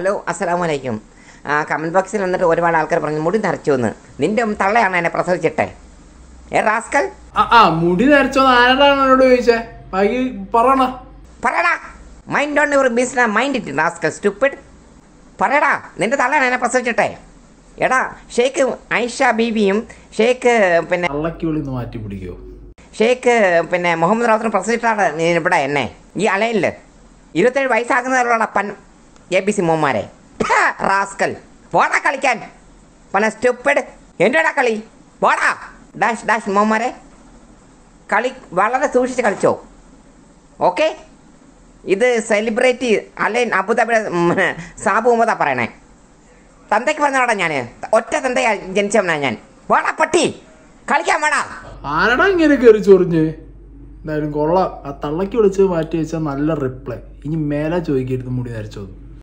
hello അസ്സാം വലൈക്കും comment ബോക്സിൽ വന്നിട്ട് ഒരുപാട് ആൾക്കാർ പറഞ്ഞു മുടി നിറച്ചു എന്ന് നിന്റെ തള്ളയാണ് എന്നെ പ്രസവിച്ചിട്ടെ ഏ റാസ്കൽ ആ മുടി നരച്ചോ ആരാണ് എന്നോട് ചോദിച്ചേ പറയണ പറയടാ mind on your business mind it rascal stupid പറയടാ നിന്റെ തള്ളയാണ് എന്നെ പ്രസവിച്ചിട്ടെ എടാ ഷേക്ക് ഐഷ ബീബിയും ഷേക്ക് പിന്നെ മാറ്റി പിടിക്കോ ഷേക്ക് പിന്നെ മുഹമ്മദ് റാത്തനും പ്രസവിച്ചിട്ടാണ് ഇവിടെ എന്നെ ഈ അലയില് ഇരുപത്തേഴ് വയസ്സാകുന്നതിലുള്ള പൻ എ പി സി സിമ്മോന്മാരെ റാസ്കൽ വാടാ കളിക്കാൻ പണ സ്റ്റെപ്പിഡ് എന്റെടാ കളി വാടാ ഡാഷ് ഡാഷ് മോന്മാരെ കളി വളരെ സൂക്ഷിച്ച് കളിച്ചോ ഓക്കെ ഇത് സെലിബ്രേറ്റ് അല്ലെ അബുദാബിയുടെ സാബു മുഹമ്മദാ പറയണേ തന്തയ്ക്ക് പറഞ്ഞാടാ ഞാൻ ഒറ്റ തന്തയാ ജനിച്ചവനാ ഞാൻ വാടാ പട്ടി കളിക്കാൻ വേടാ ആരടാ ഇങ്ങനെ കയറി ചൊറിഞ്ഞ് എന്തായാലും കൊള്ളാം ആ തള്ളക്ക് വിളിച്ച് മാറ്റി വെച്ചാൽ നല്ല റിപ്ലൈ ഇനി മേലെ ചോദിക്കരുത് മുടി നരച്ചോന്നു